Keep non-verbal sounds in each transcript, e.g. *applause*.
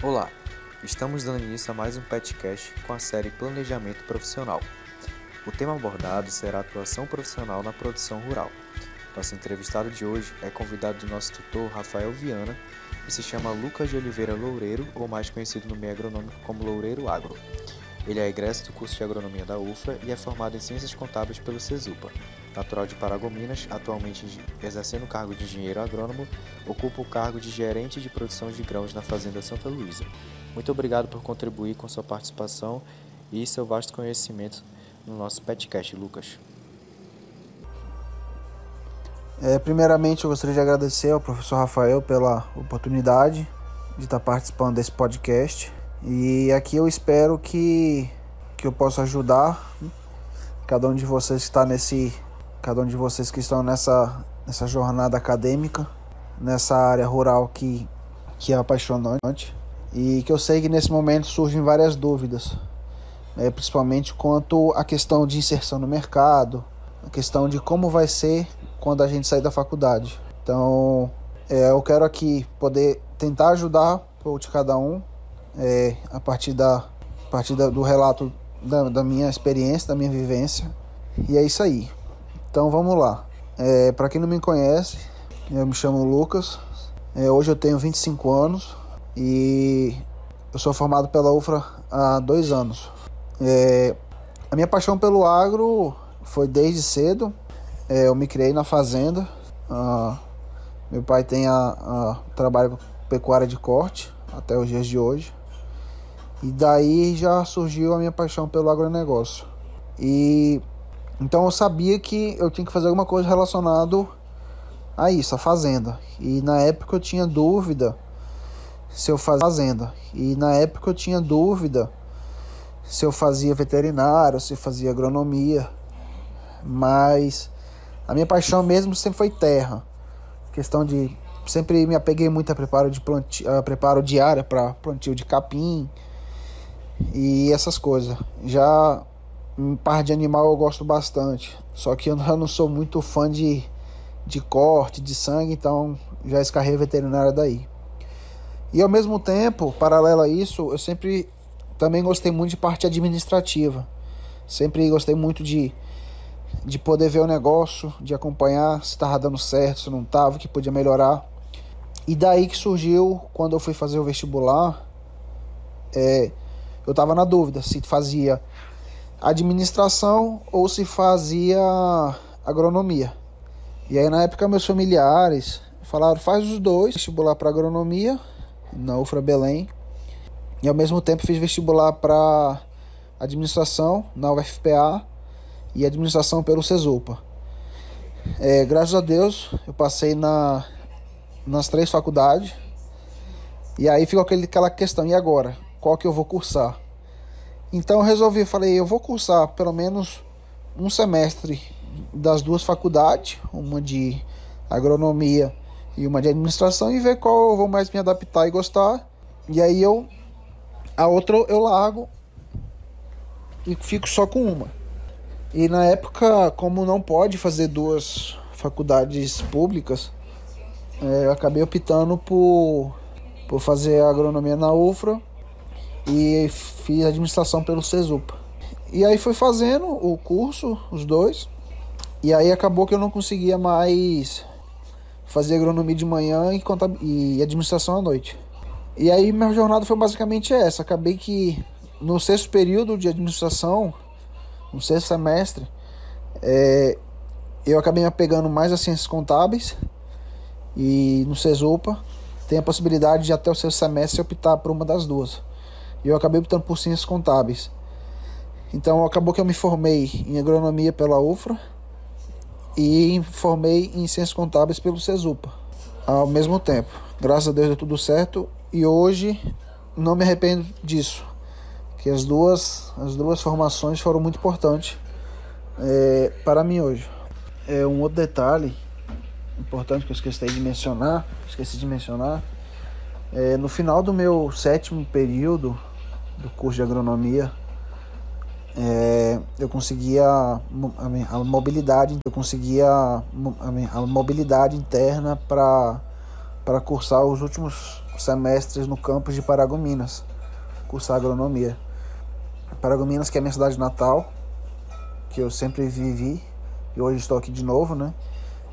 Olá, estamos dando início a mais um podcast com a série Planejamento Profissional. O tema abordado será atuação profissional na produção rural. Nosso entrevistado de hoje é convidado do nosso tutor Rafael Viana e se chama Lucas de Oliveira Loureiro, ou mais conhecido no meio agronômico como Loureiro Agro. Ele é egresso do curso de agronomia da UFRA e é formado em ciências contábeis pelo CESUPA. Natural de Paragominas, atualmente exercendo o cargo de engenheiro agrônomo, ocupa o cargo de gerente de produção de grãos na Fazenda Santa Luísa. Muito obrigado por contribuir com sua participação e seu vasto conhecimento no nosso podcast, Lucas. É, primeiramente, eu gostaria de agradecer ao professor Rafael pela oportunidade de estar participando desse podcast. E aqui eu espero que, que eu possa ajudar cada um de vocês que está nesse. Cada um de vocês que estão nessa, nessa jornada acadêmica, nessa área rural que, que é apaixonante. E que eu sei que nesse momento surgem várias dúvidas, né? principalmente quanto à questão de inserção no mercado, a questão de como vai ser quando a gente sair da faculdade. Então, é, eu quero aqui poder tentar ajudar de cada um é, a partir, da, a partir da, do relato da, da, minha experiência, da minha vivência. E é isso aí. Então vamos lá. É, Para quem não me conhece, eu me chamo Lucas. É, hoje eu tenho 25 anos e eu sou formado pela UFRA há dois anos. É, a minha paixão pelo agro foi desde cedo. É, eu me criei na fazenda. Ah, meu pai tem a, a trabalho com pecuária de corte até os dias de hoje. E daí já surgiu a minha paixão pelo agronegócio. E então eu sabia que eu tinha que fazer alguma coisa relacionado a isso, a fazenda. E na época eu tinha dúvida se eu fazia fazenda. E na época eu tinha dúvida se eu fazia veterinário, se fazia agronomia. Mas a minha paixão mesmo sempre foi terra. Questão de sempre me apeguei muito a preparo de plantio, a preparo de área para plantio de capim, e essas coisas. Já um par de animal eu gosto bastante, só que eu *laughs* não sou muito fã de, de corte, de sangue, então já escarrei veterinária daí. E ao mesmo tempo, paralelo a isso, eu sempre também gostei muito de parte administrativa. Sempre gostei muito de, de poder ver o negócio, de acompanhar se estava dando certo, se não estava, o que podia melhorar. E daí que surgiu, quando eu fui fazer o vestibular, é, eu estava na dúvida se fazia administração ou se fazia agronomia. E aí na época meus familiares falaram faz os dois, vestibular para agronomia na UFRA Belém e ao mesmo tempo fiz vestibular para administração na UFPA e administração pelo Cesupa. É, graças a Deus eu passei na nas três faculdades e aí ficou aquele, aquela questão e agora qual que eu vou cursar. Então eu resolvi, falei, eu vou cursar pelo menos um semestre das duas faculdades, uma de agronomia e uma de administração, e ver qual eu vou mais me adaptar e gostar. E aí eu a outra eu largo e fico só com uma. E na época, como não pode fazer duas faculdades públicas, é, eu acabei optando por, por fazer agronomia na UFRA e fiz administração pelo CESUPA. E aí fui fazendo o curso, os dois, e aí acabou que eu não conseguia mais fazer agronomia de manhã e, contab... e administração à noite. E aí minha jornada foi basicamente essa. Acabei que no sexto período de administração, no sexto semestre, é... eu acabei me apegando mais às ciências contábeis e no CESUPA tem a possibilidade de até o sexto semestre optar por uma das duas. E eu acabei optando por ciências contábeis. Então acabou que eu me formei em agronomia pela UFRA e formei em ciências contábeis pelo CESUPA ao mesmo tempo. Graças a Deus deu tudo certo e hoje não me arrependo disso. Que as duas, as duas formações foram muito importantes é, para mim hoje. É um outro detalhe importante que eu esqueci de mencionar, esqueci de mencionar, é, no final do meu sétimo período do curso de agronomia, é, eu conseguia a, a, mobilidade, eu conseguia a, a mobilidade interna para para cursar os últimos semestres no campus de Paragominas, cursar agronomia. Paragominas, que é a minha cidade natal, que eu sempre vivi e hoje estou aqui de novo, né?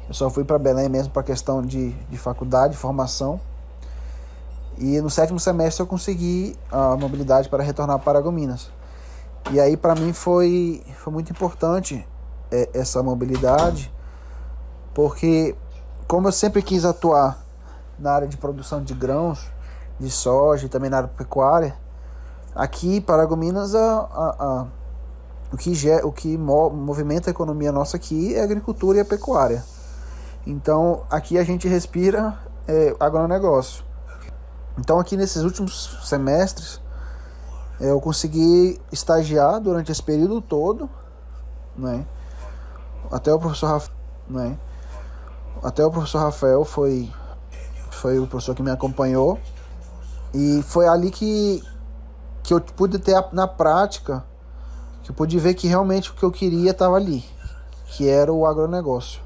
Eu só fui para Belém mesmo para questão de, de faculdade, formação. E no sétimo semestre eu consegui a mobilidade para retornar para Paragominas. E aí para mim foi, foi muito importante é, essa mobilidade, porque como eu sempre quis atuar na área de produção de grãos, de soja e também na área pecuária, aqui para Paragominas a, a, a, o que, o que movimenta a economia nossa aqui é a agricultura e a pecuária. Então aqui a gente respira é, agronegócio. Então aqui nesses últimos semestres eu consegui estagiar durante esse período todo, né? Até o professor Rafael, né? Até o professor Rafael foi foi o professor que me acompanhou e foi ali que que eu pude ter na prática que eu pude ver que realmente o que eu queria estava ali, que era o agronegócio.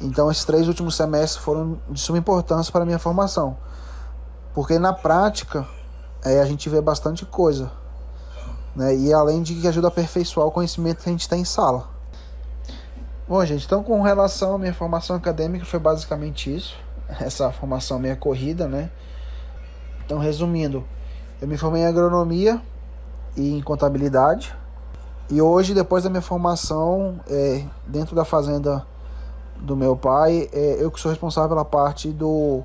Então esses três últimos semestres foram de suma importância para a minha formação. Porque na prática é, a gente vê bastante coisa. Né? E além de que ajuda a aperfeiçoar o conhecimento que a gente tem em sala. Bom, gente, então com relação à minha formação acadêmica foi basicamente isso. *laughs* Essa formação meio corrida, né? Então, resumindo, eu me formei em agronomia e em contabilidade. E hoje, depois da minha formação, é, dentro da fazenda do meu pai, é, eu que sou responsável pela parte do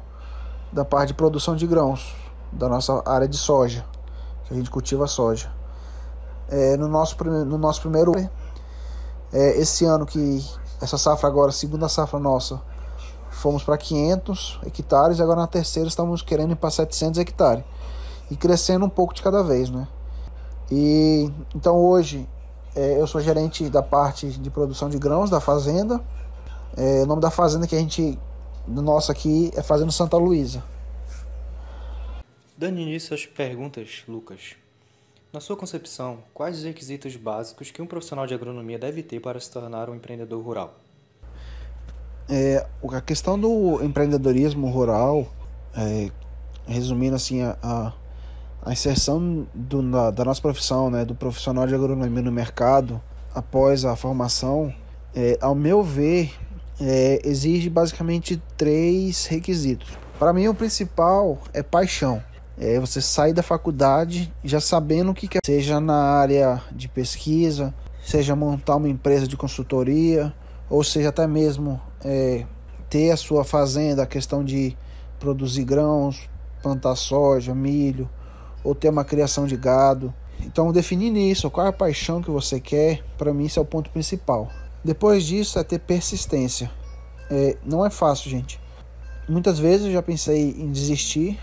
da parte de produção de grãos, da nossa área de soja, que a gente cultiva soja. É, no, nosso no nosso primeiro é, esse ano que essa safra agora, segunda safra nossa, fomos para 500 hectares, agora na terceira estamos querendo ir para 700 hectares e crescendo um pouco de cada vez, né? E então hoje é, eu sou gerente da parte de produção de grãos da fazenda. É, o nome da fazenda que a gente do nosso aqui é fazendo Santa Luísa. Dando início às perguntas, Lucas. Na sua concepção, quais os requisitos básicos que um profissional de agronomia deve ter para se tornar um empreendedor rural? É, a questão do empreendedorismo rural, é, resumindo assim a, a, a inserção do, na, da nossa profissão, né, do profissional de agronomia no mercado após a formação, é, ao meu ver, é, exige basicamente três requisitos. Para mim, o principal é paixão. É você sai da faculdade já sabendo o que quer, seja na área de pesquisa, seja montar uma empresa de consultoria, ou seja até mesmo é, ter a sua fazenda, a questão de produzir grãos, plantar soja, milho, ou ter uma criação de gado. Então, definir isso, qual é a paixão que você quer, para mim, isso é o ponto principal. Depois disso é ter persistência. É, não é fácil, gente. Muitas vezes eu já pensei em desistir.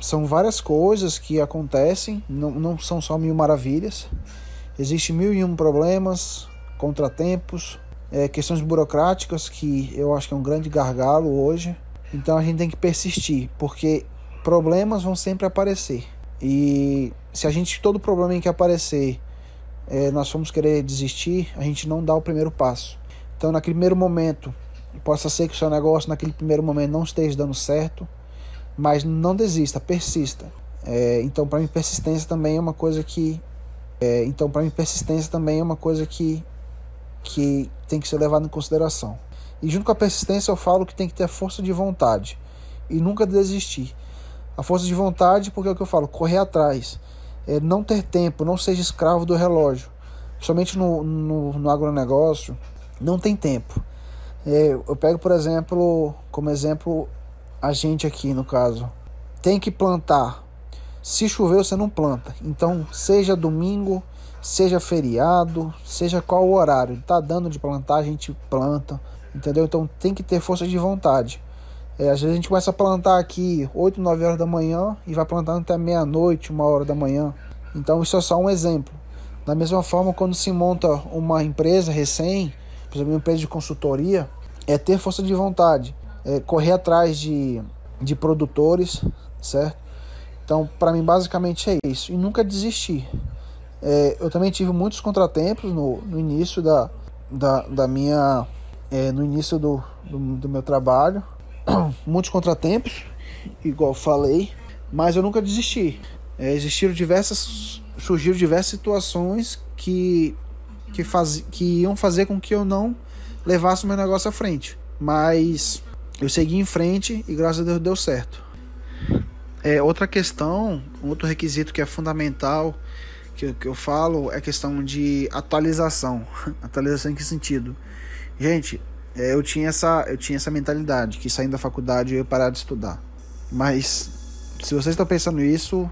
São várias coisas que acontecem, não, não são só mil maravilhas. Existem mil e um problemas, contratempos, é, questões burocráticas que eu acho que é um grande gargalo hoje. Então a gente tem que persistir, porque problemas vão sempre aparecer. E se a gente todo problema em que aparecer é, nós vamos querer desistir, a gente não dá o primeiro passo. Então, naquele primeiro momento, possa ser que o seu negócio naquele primeiro momento não esteja dando certo, mas não desista, persista. É, então, para mim, persistência também é uma coisa que, é, então para mim, persistência também é uma coisa que que tem que ser levada em consideração. E junto com a persistência, eu falo que tem que ter a força de vontade e nunca desistir. A força de vontade, porque é o que eu falo, correr atrás é, não ter tempo, não seja escravo do relógio. Somente no, no, no agronegócio, não tem tempo. É, eu pego, por exemplo, como exemplo, a gente aqui no caso. Tem que plantar. Se chover, você não planta. Então, seja domingo, seja feriado, seja qual o horário, tá dando de plantar, a gente planta, entendeu? Então tem que ter força de vontade. É, às vezes a gente começa a plantar aqui 8, 9 horas da manhã e vai plantando até meia-noite, uma hora da manhã. Então isso é só um exemplo. Da mesma forma, quando se monta uma empresa recém, por exemplo, uma empresa de consultoria, é ter força de vontade, é correr atrás de, de produtores, certo? Então, para mim, basicamente é isso. E nunca desistir. É, eu também tive muitos contratempos no, no início da, da, da minha. É, no início do, do, do meu trabalho, *coughs* muitos contratempos, igual falei, mas eu nunca desisti. É, existiram diversas, surgiram diversas situações que que, faz, que iam fazer com que eu não levasse o meu negócio à frente, mas eu segui em frente e graças a Deus deu certo. É, outra questão, outro requisito que é fundamental que, que eu falo é a questão de atualização. *laughs* Atualização em que sentido? Gente, é, eu tinha essa eu tinha essa mentalidade que saindo da faculdade eu ia parar de estudar mas se vocês estão pensando isso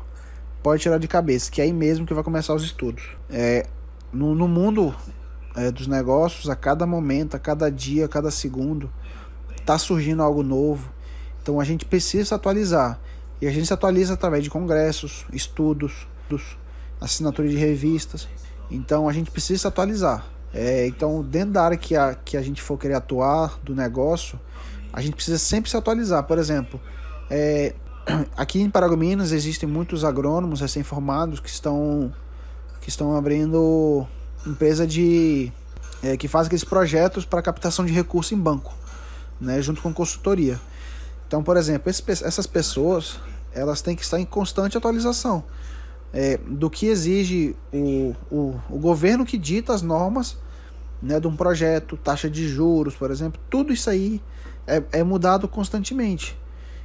pode tirar de cabeça que é aí mesmo que vai começar os estudos é, no, no mundo é, dos negócios a cada momento a cada dia a cada segundo está surgindo algo novo então a gente precisa se atualizar e a gente se atualiza através de congressos estudos assinatura de revistas então a gente precisa se atualizar é, então, dentro da área que a, que a gente for querer atuar do negócio, a gente precisa sempre se atualizar. Por exemplo, é, *clears throat* aqui em Paragominas existem muitos agrônomos recém-formados que estão, que estão abrindo empresa de é, que faz aqueles projetos para captação de recurso em banco, né, junto com consultoria. Então, por exemplo, esse, essas pessoas elas têm que estar em constante atualização é, do que exige o, o, o governo que dita as normas né, de um projeto, taxa de juros, por exemplo, tudo isso aí é, é mudado constantemente.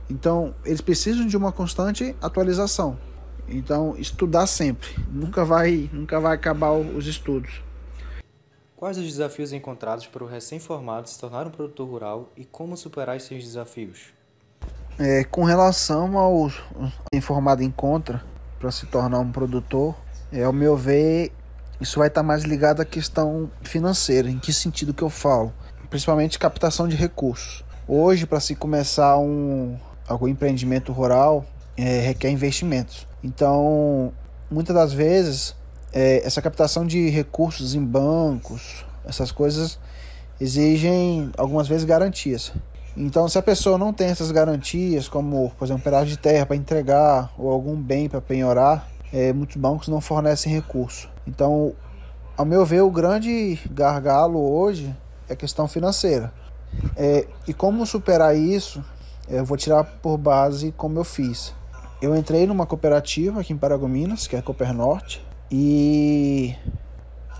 Então, eles precisam de uma constante atualização. Então, estudar sempre. Nunca vai, nunca vai acabar os estudos. Quais os desafios encontrados para o recém-formado se tornar um produtor rural e como superar esses desafios? É, com relação ao informado contra para se tornar um produtor, é, ao meu ver, isso vai estar tá mais ligado à questão financeira, em que sentido que eu falo, principalmente captação de recursos. Hoje, para se começar um algum empreendimento rural, é, requer investimentos. Então, muitas das vezes, é, essa captação de recursos em bancos, essas coisas exigem algumas vezes garantias. Então, se a pessoa não tem essas garantias, como, por exemplo, um pedaço de terra para entregar ou algum bem para penhorar, é, muitos bancos não fornecem recurso. Então, ao meu ver, o grande gargalo hoje é a questão financeira. É, e como superar isso, é, eu vou tirar por base como eu fiz. Eu entrei numa cooperativa aqui em Paragominas, que é a Cooper Norte, e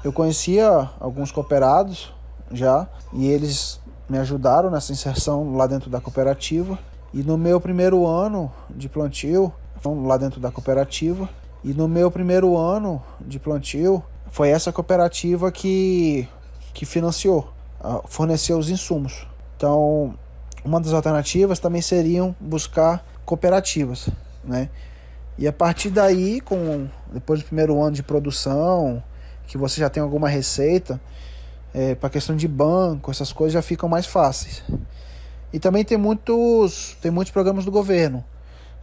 eu conhecia alguns cooperados já, e eles me ajudaram nessa inserção lá dentro da cooperativa. E no meu primeiro ano de plantio, então, lá dentro da cooperativa, e no meu primeiro ano de plantio, foi essa cooperativa que, que financiou, forneceu os insumos. Então, uma das alternativas também seriam buscar cooperativas, né? E a partir daí, com depois do primeiro ano de produção, que você já tem alguma receita, é, para questão de banco, essas coisas já ficam mais fáceis. E também tem muitos, tem muitos programas do governo,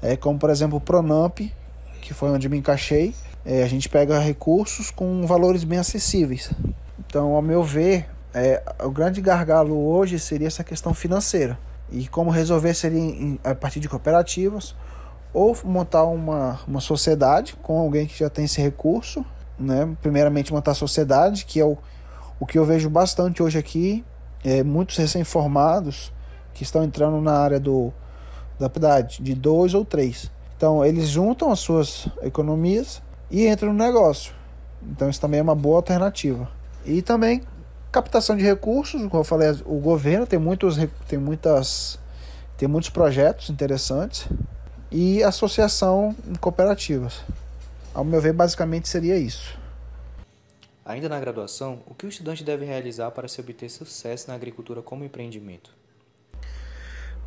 é, como por exemplo o Pronamp, que foi onde me encaixei, é, a gente pega recursos com valores bem acessíveis. Então, ao meu ver, é, o grande gargalo hoje seria essa questão financeira. E como resolver seria em, a partir de cooperativas ou montar uma, uma sociedade com alguém que já tem esse recurso. Né? Primeiramente, montar a sociedade, que é o, o que eu vejo bastante hoje aqui. É, muitos recém-formados que estão entrando na área do, da, de dois ou três então, eles juntam as suas economias e entram no negócio. Então, isso também é uma boa alternativa. E também captação de recursos, como eu falei, o governo tem muitos tem muitas tem muitos projetos interessantes e associação em cooperativas. Ao meu ver, basicamente seria isso. Ainda na graduação, o que o estudante deve realizar para se obter sucesso na agricultura como empreendimento?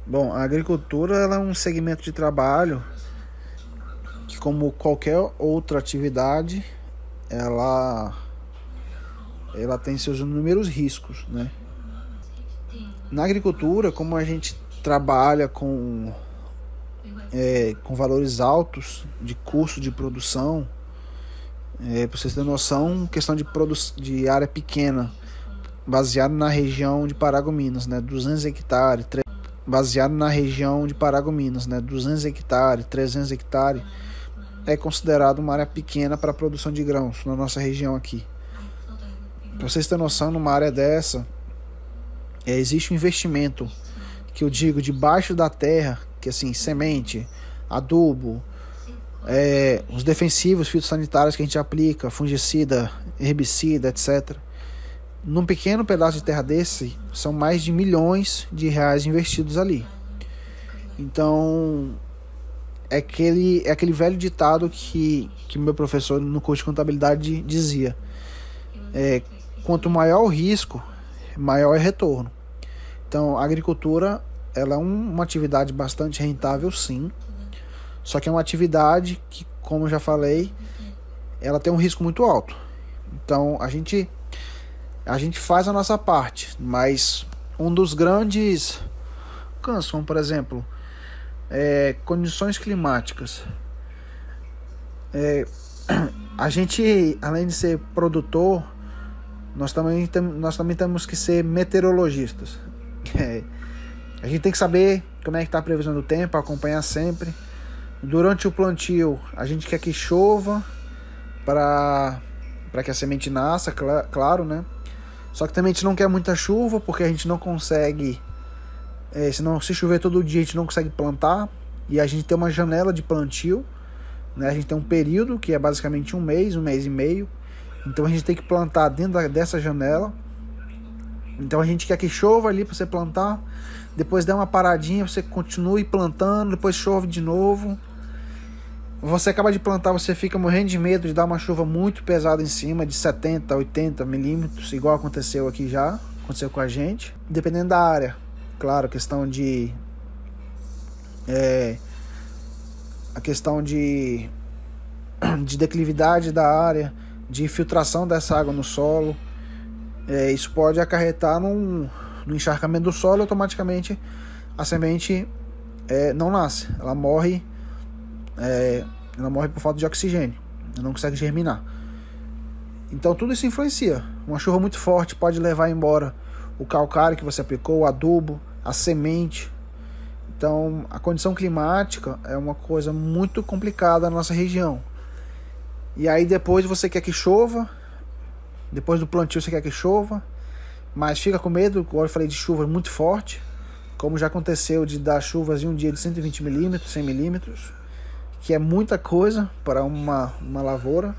Bom, a agricultura é um segmento de trabalho como qualquer outra atividade, ela ela tem seus inúmeros riscos, né? Na agricultura, como a gente trabalha com é, com valores altos de custo de produção, é, para vocês terem noção, questão de, de área pequena, baseado na região de Paragominas, né? 200 hectares, baseado na região de Paragominas, né? 200 hectares, 300 hectares é considerado uma área pequena para a produção de grãos na nossa região aqui. Para vocês terem noção, numa área dessa, é, existe um investimento que eu digo debaixo da terra, que assim, semente, adubo, é, os defensivos fitossanitários que a gente aplica, fungicida, herbicida, etc. Num pequeno pedaço de terra desse, são mais de milhões de reais investidos ali. Então, é aquele, é aquele velho ditado que, que meu professor no curso de contabilidade dizia. É, quanto maior o risco, maior é o retorno. Então, a agricultura ela é um, uma atividade bastante rentável, sim. Só que é uma atividade que, como eu já falei, ela tem um risco muito alto. Então, a gente a gente faz a nossa parte, mas um dos grandes Câncer, como por exemplo, é, condições climáticas. É, *clears throat* a gente, além de ser produtor, nós também, tem, nós também temos que ser meteorologistas. *laughs* É, a gente tem que saber como é que está a previsão do tempo, acompanhar sempre. Durante o plantio, a gente quer que chova para que a semente nasça, cl claro, né? Só que também a gente não quer muita chuva porque a gente não consegue é, senão, se chover todo dia, a gente não consegue plantar. E a gente tem uma janela de plantio. Né? A gente tem um período que é basicamente um mês, um mês e meio. Então a gente tem que plantar dentro da, dessa janela. Então a gente quer que chova ali para você plantar. Depois dá uma paradinha, você continue plantando. Depois chove de novo. Você acaba de plantar, você fica morrendo de medo de dar uma chuva muito pesada em cima, de 70, 80 milímetros, igual aconteceu aqui já, aconteceu com a gente. Dependendo da área, claro, questão de. É, a questão de, *clears throat* de declividade da área, de infiltração dessa água no solo. É, isso pode acarretar num, no encharcamento do solo automaticamente a semente é, não nasce, ela morre, é, ela morre por falta de oxigênio, ela não consegue germinar. Então tudo isso influencia. Uma chuva muito forte pode levar embora o calcário que você aplicou, o adubo, a semente. Então, a condição climática é uma coisa muito complicada na nossa região. E aí depois você quer que chova, depois do plantio você quer que chova, mas fica com medo, agora eu falei de chuva muito forte, como já aconteceu de dar chuvas em um dia de 120 milímetros, 100 milímetros, que é muita coisa para uma, uma lavoura.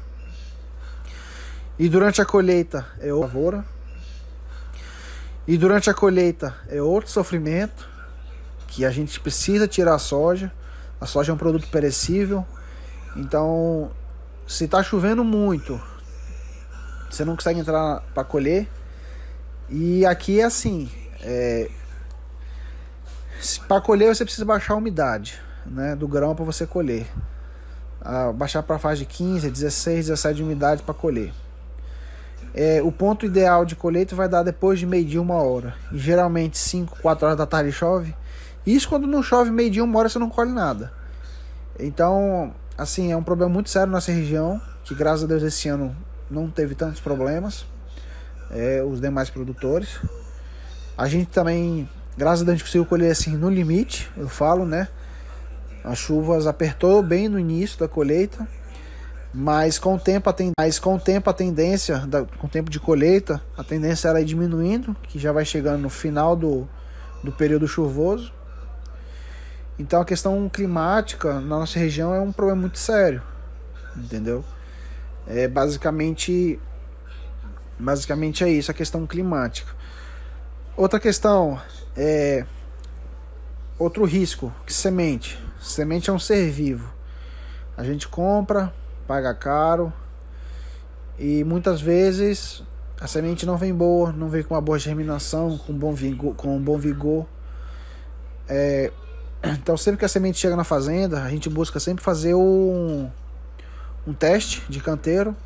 E durante a colheita é outra lavoura. E durante a colheita é outro sofrimento que a gente precisa tirar a soja. A soja é um produto perecível. Então, se está chovendo muito, você não consegue entrar para colher. E aqui é assim, é... para colher você precisa baixar a umidade né, do grão para você colher. Ah, baixar para a fase de 15, 16, 17 de umidade para colher. É, o ponto ideal de colheita vai dar depois de meio-dia, uma hora. E geralmente 5, 4 horas da tarde chove. Isso quando não chove meio-dia, uma hora você não colhe nada. Então, assim, é um problema muito sério nessa região, que graças a Deus esse ano não teve tantos problemas. É, os demais produtores. A gente também, graças a Deus, a gente conseguiu colher assim no limite, eu falo, né? As chuvas apertou bem no início da colheita, mas com o tempo a, ten... mas com o tempo a tendência, da... com o tempo de colheita, a tendência era ir diminuindo, que já vai chegando no final do, do período chuvoso. Então a questão climática na nossa região é um problema muito sério, entendeu? É basicamente basicamente é isso a questão climática. Outra questão é outro risco, que semente. Semente é um ser vivo. A gente compra, paga caro e muitas vezes a semente não vem boa, não vem com uma boa germinação, com bom vigor. Com bom vigor. É, então, sempre que a semente chega na fazenda, a gente busca sempre fazer um, um teste de canteiro.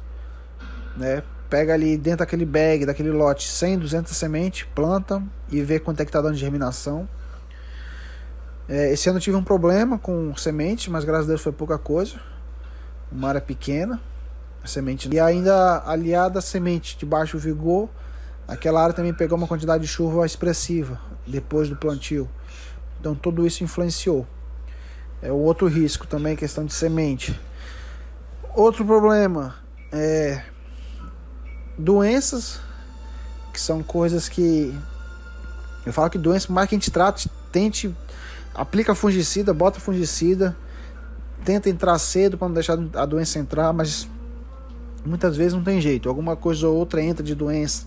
Né? Pega ali dentro daquele bag, daquele lote, 100, 200 sementes, planta e vê quanto é que está dando de germinação. É, esse ano eu tive um problema com semente, mas graças a Deus foi pouca coisa uma área pequena, a semente e ainda aliada à semente de baixo vigor, aquela área também pegou uma quantidade de chuva expressiva depois do plantio. Então tudo isso influenciou. É o outro risco também, questão de semente. Outro problema é doenças, que são coisas que eu falo que doença, mais que a gente trate, tente aplica fungicida, bota fungicida, tenta entrar cedo para não deixar a doença entrar, mas muitas vezes não tem jeito. Alguma coisa ou outra entra de doença.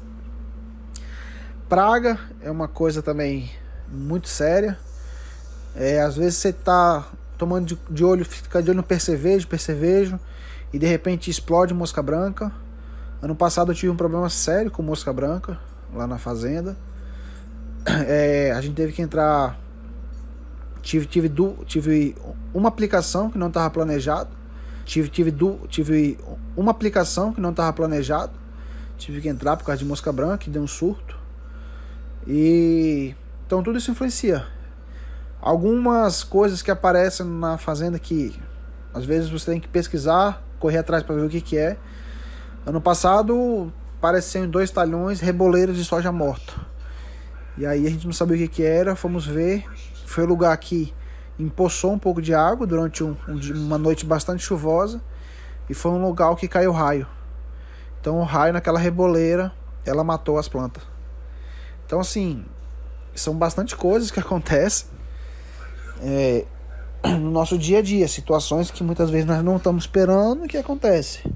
Praga é uma coisa também muito séria. É, às vezes você está tomando de, de, olho, fica de olho no percevejo, percevejo, e de repente explode mosca branca. Ano passado eu tive um problema sério com mosca branca lá na fazenda. É, a gente teve que entrar Tive, tive, du, tive uma aplicação que não estava planejado. Tive, tive, du, tive uma aplicação que não estava planejado. Tive que entrar por causa de mosca branca, que deu um surto. E então tudo isso influencia. Algumas coisas que aparecem na fazenda que às vezes você tem que pesquisar, correr atrás para ver o que, que é. Ano passado apareceram dois talhões reboleiros de soja morta. E aí a gente não sabia o que, que era, fomos ver, foi o lugar que empoçou um pouco de água durante um, uma noite bastante chuvosa e foi um lugar que caiu raio. Então o raio naquela reboleira, ela matou as plantas. Então assim, são bastante coisas que *laughs* acontecem é, no nosso dia a dia, situações que muitas vezes nós não estamos esperando e que acontece.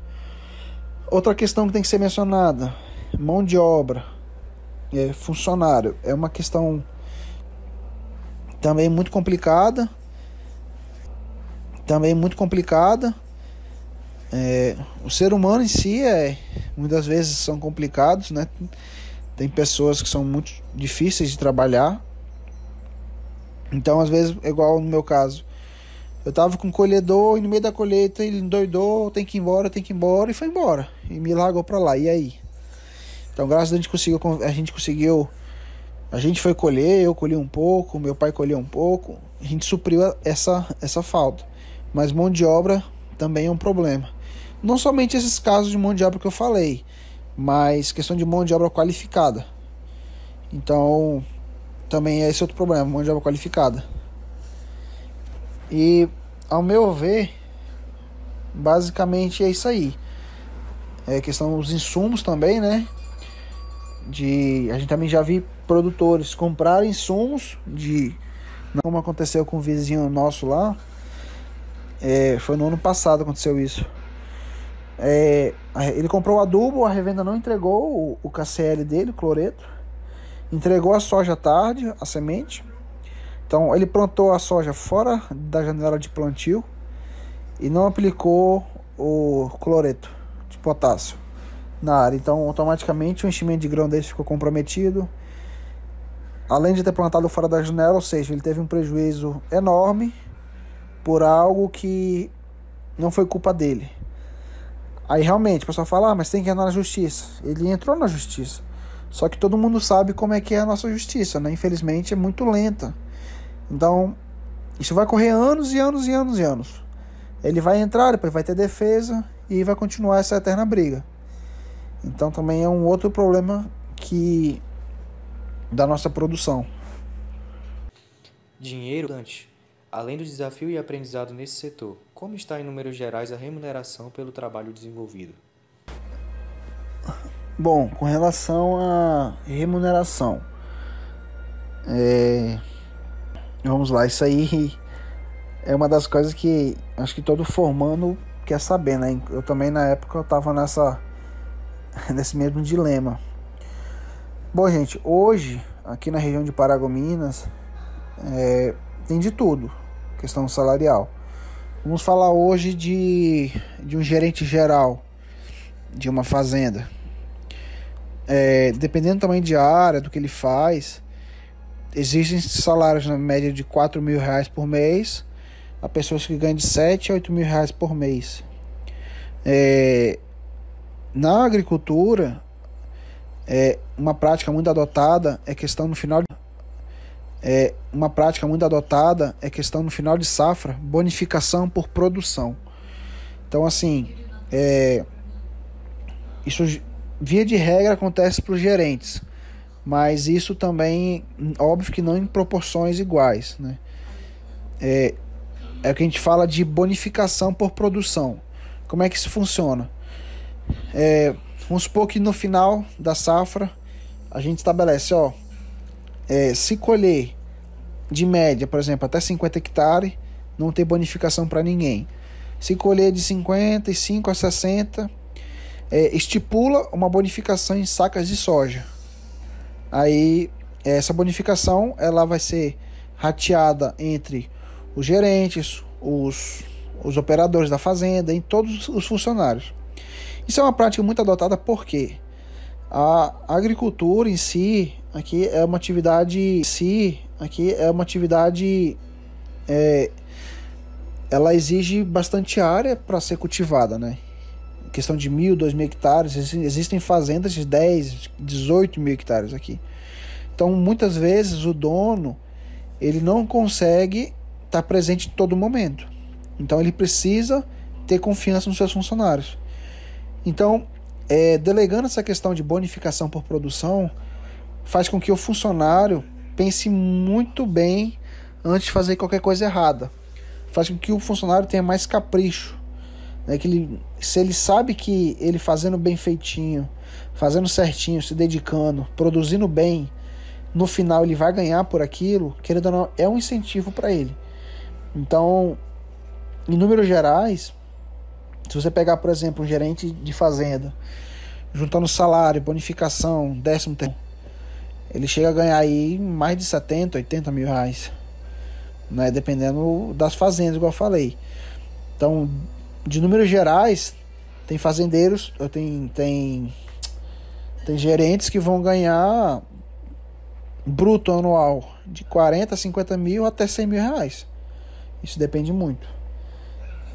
Outra questão que tem que ser mencionada, mão de obra, é, funcionário, é uma questão também muito complicada. Também muito complicada. É, o ser humano em si é muitas vezes são complicados, né? Tem pessoas que são muito difíceis de trabalhar. Então, às vezes, igual no meu caso, eu tava com um colhedor e no meio da colheita ele doidou, tem que ir embora, tem que ir embora e foi embora. E me largou pra lá. E aí? Então, graças a Deus, a gente conseguiu, a gente conseguiu a gente foi colher, eu colhi um pouco, meu pai colheu um pouco, a gente supriu essa, essa falta. Mas mão de obra também é um problema. Não somente esses casos de mão de obra que eu falei, mas questão de mão de obra qualificada. Então, também é esse outro problema, mão de obra qualificada. E, ao meu ver, basicamente é isso aí. É questão dos insumos também, né? De a gente também já vi produtores comprarem sumos de como aconteceu com o vizinho nosso lá é, foi no ano passado aconteceu isso é, ele comprou adubo a revenda não entregou o, o KCL dele o cloreto entregou a soja tarde a semente então ele plantou a soja fora da janela de plantio e não aplicou o cloreto de potássio na área então automaticamente o enchimento de grão dele ficou comprometido Além de ter plantado fora da janela, ou seja, ele teve um prejuízo enorme por algo que não foi culpa dele. Aí realmente o pessoal fala, ah, mas tem que entrar na justiça. Ele entrou na justiça. Só que todo mundo sabe como é que é a nossa justiça, né? Infelizmente é muito lenta. Então, isso vai correr anos e anos e anos e anos. Ele vai entrar, depois vai ter defesa e vai continuar essa eterna briga. Então também é um outro problema que da nossa produção. Dinheiro, Dante. Além do desafio e aprendizado nesse setor, como está em números gerais a remuneração pelo trabalho desenvolvido? Bom, com relação à remuneração, é... vamos lá, isso aí é uma das coisas que acho que todo formando quer saber, né? Eu também na época eu estava nessa *laughs* nesse mesmo dilema. Bom, gente, hoje aqui na região de Paragominas é, tem de tudo, questão salarial. Vamos falar hoje de, de um gerente geral de uma fazenda. É, dependendo do tamanho de área, do que ele faz, existem salários na média de 4 mil reais por mês a pessoas que ganham de 7 a 8 mil reais por mês. É, na agricultura, é uma prática muito adotada é questão no final de, é uma prática muito adotada é questão no final de safra bonificação por produção então assim é, isso via de regra acontece para os gerentes mas isso também óbvio que não em proporções iguais né é, é o que a gente fala de bonificação por produção como é que isso funciona é, Vamos supor que no final da safra a gente estabelece, ó, é, se colher de média, por exemplo, até 50 hectares, não tem bonificação para ninguém. Se colher de 55 a 60, é, estipula uma bonificação em sacas de soja. Aí essa bonificação ela vai ser rateada entre os gerentes, os, os operadores da fazenda, em todos os funcionários. Isso é uma prática muito adotada porque a agricultura em si aqui é uma atividade si aqui é uma atividade é, ela exige bastante área para ser cultivada, né? Em questão de mil, dois mil hectares, existem fazendas de 10, 18 mil hectares aqui. Então, muitas vezes o dono ele não consegue estar tá presente em todo momento. Então, ele precisa ter confiança nos seus funcionários. Então, é, delegando essa questão de bonificação por produção faz com que o funcionário pense muito bem antes de fazer qualquer coisa errada. Faz com que o funcionário tenha mais capricho. Né? Que ele, se ele sabe que ele fazendo bem feitinho, fazendo certinho, se dedicando, produzindo bem, no final ele vai ganhar por aquilo, querendo ou não, é um incentivo para ele. Então, em números gerais, se você pegar, por exemplo, um gerente de fazenda, juntando salário, bonificação, décimo tempo, ele chega a ganhar aí mais de 70, 80 mil reais. Né? Dependendo das fazendas, igual eu falei. Então, de números gerais, tem fazendeiros, tem, tem, tem gerentes que vão ganhar bruto anual de 40, 50 mil até 100 mil reais. Isso depende muito.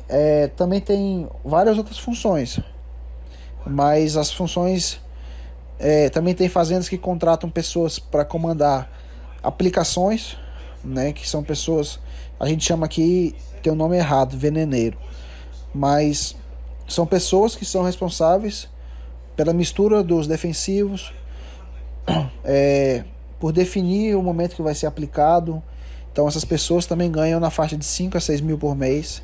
É, também tem várias outras funções, mas as funções é, também tem fazendas que contratam pessoas para comandar aplicações, né, que são pessoas a gente chama aqui tem o um nome errado, veneneiro, mas são pessoas que são responsáveis pela mistura dos defensivos, *clears throat* é, por definir o momento que vai ser aplicado. Então essas pessoas também ganham na faixa de 5 a 6 mil por mês.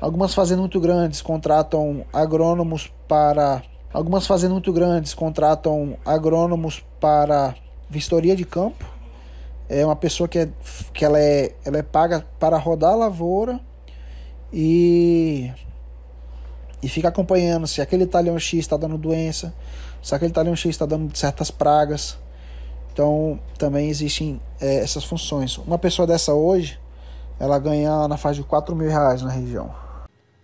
Algumas fazendas muito grandes contratam agrônomos para algumas fazendas muito grandes contratam agrônomos para vistoria de campo. É uma pessoa que, é, que ela, é, ela é paga para rodar a lavoura e e fica acompanhando se aquele talhão X está dando doença, se aquele talhão X está dando certas pragas. Então, também existem é, essas funções. Uma pessoa dessa hoje, ela ganha na faixa de 4 mil reais na região.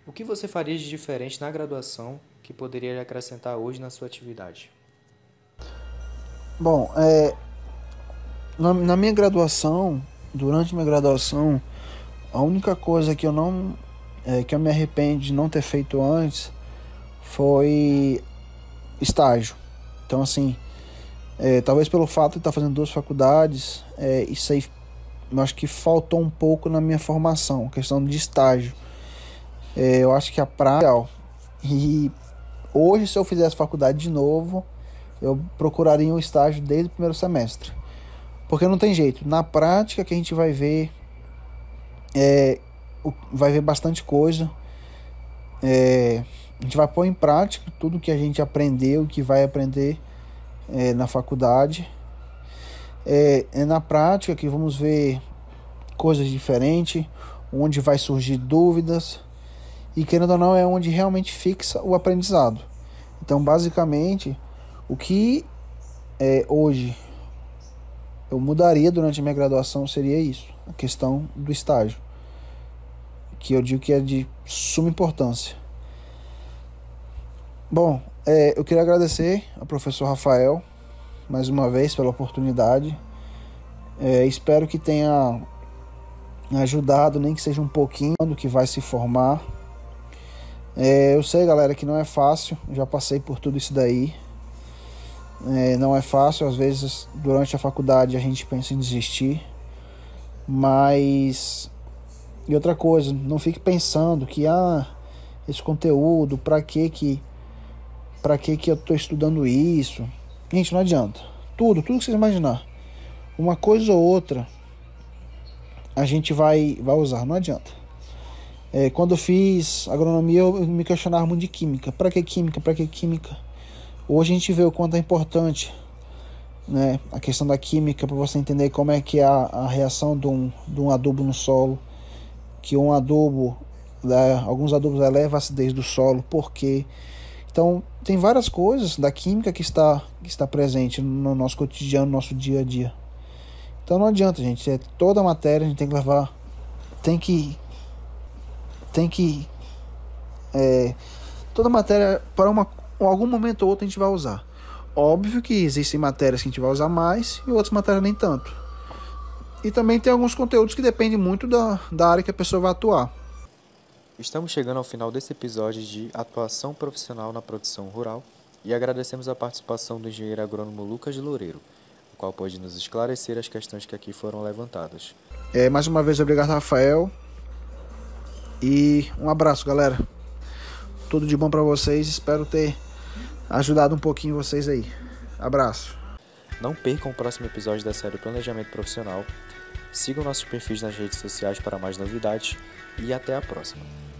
O que você faria de diferente na graduação que poderia acrescentar hoje na sua atividade? Bom, é, na, na minha graduação, durante minha graduação, a única coisa que eu não é, que eu me arrependo de não ter feito antes foi estágio. Então, assim, é, talvez pelo fato de estar fazendo duas faculdades, é, isso aí eu acho que faltou um pouco na minha formação, questão de estágio. É, eu acho que a praia. E hoje, se eu fizesse faculdade de novo, eu procuraria um estágio desde o primeiro semestre. Porque não tem jeito. Na prática que a gente vai ver. É, vai ver bastante coisa. É, a gente vai pôr em prática tudo que a gente aprendeu, que vai aprender é, na faculdade. É, é, na prática que vamos ver coisas diferentes, onde vai surgir dúvidas, e querendo ou não é onde realmente fixa o aprendizado. Então, basicamente, o que é, hoje eu mudaria durante a minha graduação seria isso, a questão do estágio, que eu digo que é de suma importância. Bom, é, eu queria agradecer ao professor Rafael mais uma vez pela oportunidade. É, espero que tenha ajudado, nem que seja um pouquinho, do que vai se formar é, eu sei, galera, que não é fácil, já passei por tudo isso daí. É, não é fácil, às vezes durante a faculdade a gente pensa em desistir, mas. E outra coisa, não fique pensando que, ah, esse conteúdo, pra que que. Pra que que eu tô estudando isso? Gente, não adianta. Tudo, tudo que vocês imaginar. Uma coisa ou outra a gente vai, vai usar, não adianta. É, quando eu fiz agronomia, eu me questionava muito de química. Para que química? Para que química? Hoje a gente vê o quanto é importante né, a questão da química para você entender como é que é a, a reação de um, de um adubo no solo, que um adubo, né, alguns adubos elevam a acidez do solo, por quê? Então, tem várias coisas da química que está, que está presente no nosso cotidiano, no nosso dia a dia. Então não adianta, gente, é toda a matéria a gente tem que levar, tem que tem que. É, toda matéria, para uma, algum momento ou outro, a gente vai usar. Óbvio que existem matérias que a gente vai usar mais e outras matérias nem tanto. E também tem alguns conteúdos que dependem muito da, da área que a pessoa vai atuar. Estamos chegando ao final desse episódio de Atuação Profissional na Produção Rural e agradecemos a participação do engenheiro agrônomo Lucas de Loureiro, o qual pode nos esclarecer as questões que aqui foram levantadas. É, mais uma vez, obrigado, Rafael. E um abraço, galera. Tudo de bom para vocês. Espero ter ajudado um pouquinho vocês aí. Abraço. Não percam o próximo episódio da série Planejamento Profissional. Sigam nossos perfis nas redes sociais para mais novidades e até a próxima.